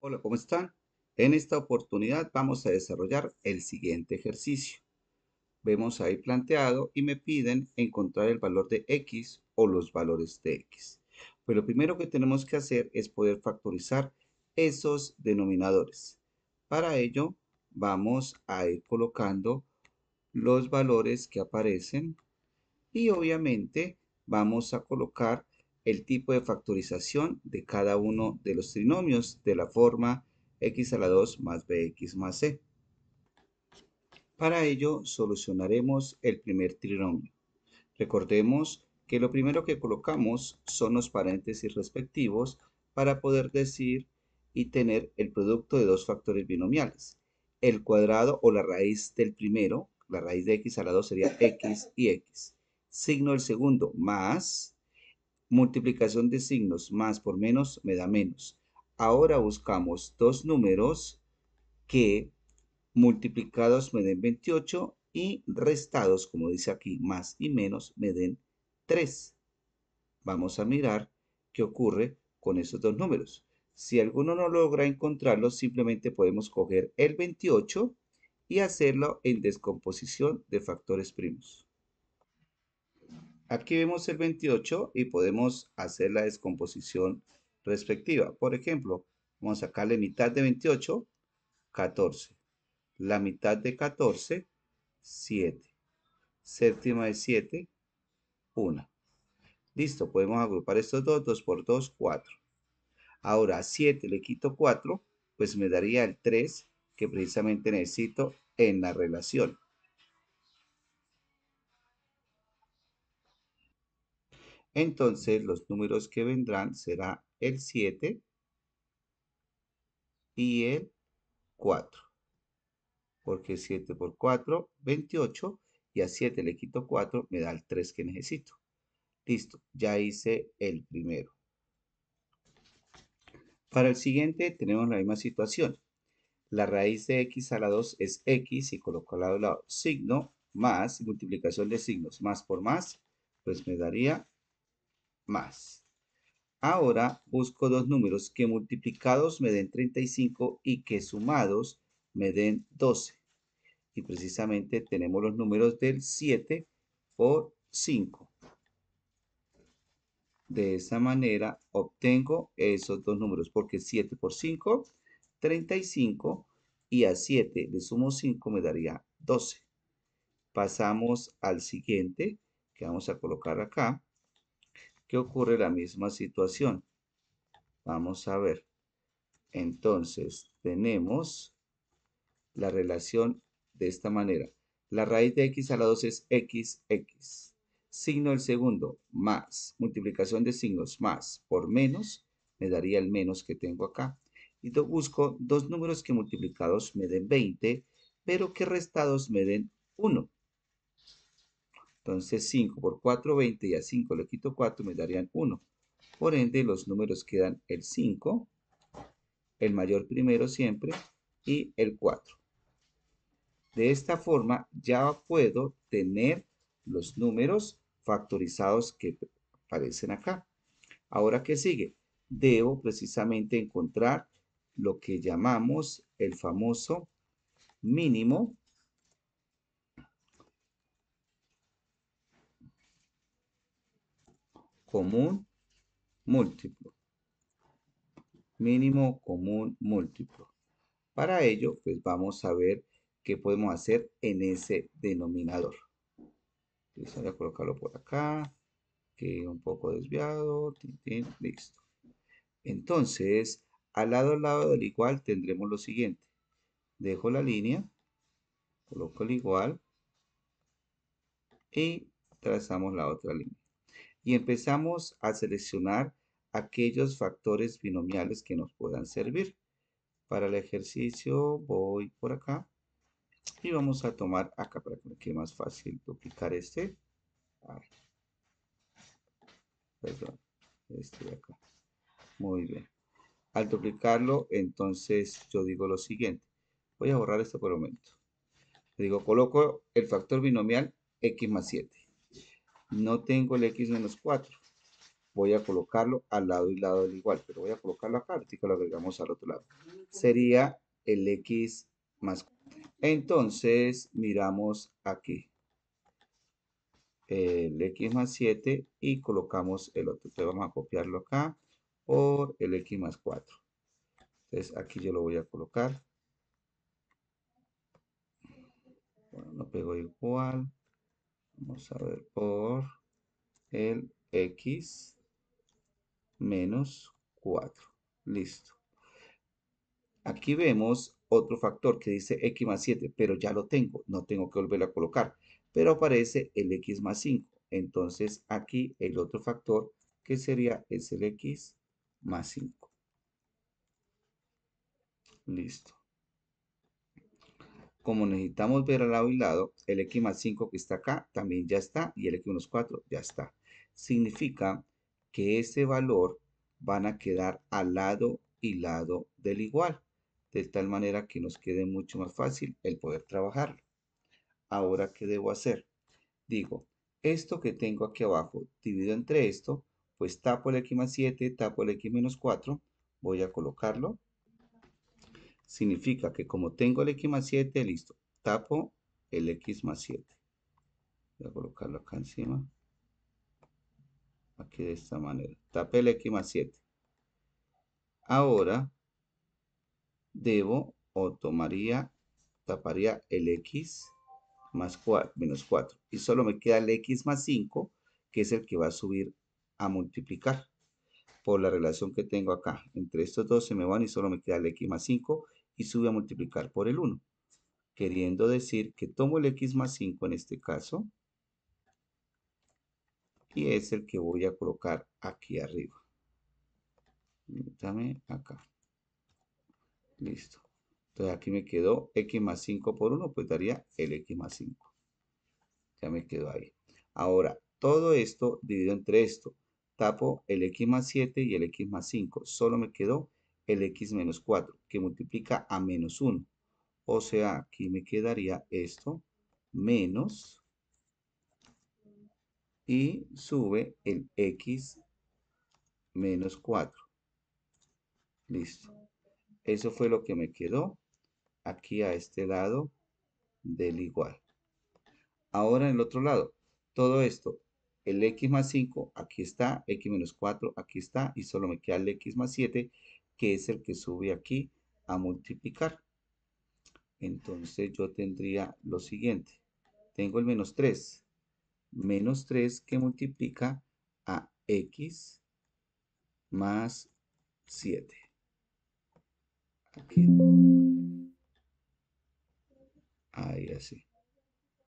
Hola, ¿cómo están? En esta oportunidad vamos a desarrollar el siguiente ejercicio. Vemos ahí planteado y me piden encontrar el valor de x o los valores de x. Pues lo primero que tenemos que hacer es poder factorizar esos denominadores. Para ello vamos a ir colocando los valores que aparecen y obviamente vamos a colocar el tipo de factorización de cada uno de los trinomios de la forma x a la 2 más bx más c. Para ello solucionaremos el primer trinomio. Recordemos que lo primero que colocamos son los paréntesis respectivos para poder decir y tener el producto de dos factores binomiales. El cuadrado o la raíz del primero, la raíz de x a la 2 sería x y x. Signo del segundo, más Multiplicación de signos más por menos me da menos. Ahora buscamos dos números que multiplicados me den 28 y restados, como dice aquí, más y menos me den 3. Vamos a mirar qué ocurre con esos dos números. Si alguno no logra encontrarlos, simplemente podemos coger el 28 y hacerlo en descomposición de factores primos. Aquí vemos el 28 y podemos hacer la descomposición respectiva. Por ejemplo, vamos a sacarle mitad de 28, 14. La mitad de 14, 7. Séptima de 7, 1. Listo, podemos agrupar estos dos, 2 por 2, 4. Ahora a 7 le quito 4, pues me daría el 3 que precisamente necesito en la relación. Entonces los números que vendrán será el 7 y el 4. Porque 7 por 4, 28. Y a 7 le quito 4, me da el 3 que necesito. Listo, ya hice el primero. Para el siguiente tenemos la misma situación. La raíz de x a la 2 es x y coloco al lado, lado signo más multiplicación de signos más por más, pues me daría más. Ahora busco dos números que multiplicados me den 35 y que sumados me den 12. Y precisamente tenemos los números del 7 por 5. De esa manera obtengo esos dos números, porque 7 por 5, 35, y a 7 le sumo 5 me daría 12. Pasamos al siguiente, que vamos a colocar acá. ¿qué ocurre la misma situación. Vamos a ver. Entonces, tenemos la relación de esta manera. La raíz de x a la 2 es x, x. Signo del segundo, más. Multiplicación de signos, más. Por menos, me daría el menos que tengo acá. Y busco dos números que multiplicados me den 20, pero que restados me den 1. Entonces 5 por 4, 20 y a 5 le quito 4 me darían 1. Por ende los números quedan el 5, el mayor primero siempre y el 4. De esta forma ya puedo tener los números factorizados que aparecen acá. Ahora, ¿qué sigue? Debo precisamente encontrar lo que llamamos el famoso mínimo común múltiplo. Mínimo común múltiplo. Para ello, pues vamos a ver qué podemos hacer en ese denominador. voy a colocarlo por acá, que un poco desviado, listo. Entonces, al lado al lado del igual tendremos lo siguiente. Dejo la línea, coloco el igual y trazamos la otra línea y empezamos a seleccionar aquellos factores binomiales que nos puedan servir. Para el ejercicio voy por acá y vamos a tomar acá para que me quede más fácil duplicar este. este de acá. Muy bien. Al duplicarlo, entonces yo digo lo siguiente. Voy a borrar esto por el momento. digo, coloco el factor binomial x más 7 no tengo el x menos 4. Voy a colocarlo al lado y lado del igual, pero voy a colocarlo acá, Y lo agregamos al otro lado. Sería el x más 4. Entonces, miramos aquí. El x más 7 y colocamos el otro. Entonces vamos a copiarlo acá por el x más 4. Entonces aquí yo lo voy a colocar. Bueno, lo pego igual. Vamos a ver por el x menos 4. Listo. Aquí vemos otro factor que dice x más 7, pero ya lo tengo, no tengo que volverlo a colocar. Pero aparece el x más 5. Entonces aquí el otro factor que sería es el x más 5. Listo como necesitamos ver al lado y lado, el x más 5 que está acá también ya está y el x menos 4 ya está. Significa que ese valor van a quedar al lado y lado del igual, de tal manera que nos quede mucho más fácil el poder trabajarlo. Ahora, ¿qué debo hacer? Digo, esto que tengo aquí abajo, divido entre esto, pues tapo el x más 7, tapo el x menos 4, voy a colocarlo significa que como tengo el x más 7, listo, tapo el x más 7. Voy a colocarlo acá encima. Aquí de esta manera. tape el x más 7. Ahora, debo o tomaría, taparía el x más 4, menos 4. Y solo me queda el x más 5, que es el que va a subir a multiplicar por la relación que tengo acá. Entre estos dos se me van y solo me queda el x más 5 y sube a multiplicar por el 1, queriendo decir que tomo el x más 5 en este caso, y es el que voy a colocar aquí arriba. Dame acá. Listo. Entonces aquí me quedó x más 5 por 1, pues daría el x más 5. Ya me quedó ahí. Ahora, todo esto dividido entre esto. Tapo el x más 7 y el x más 5. Solo me quedó el x menos 4, que multiplica a menos 1. O sea, aquí me quedaría esto, menos, y sube el x menos 4. Listo. Eso fue lo que me quedó aquí a este lado del igual. Ahora en el otro lado, todo esto, el x más 5, aquí está, x menos 4, aquí está, y solo me queda el x más 7, que es el que sube aquí a multiplicar. Entonces yo tendría lo siguiente. Tengo el menos 3. Menos 3 que multiplica a x más 7. Aquí. Ahí así.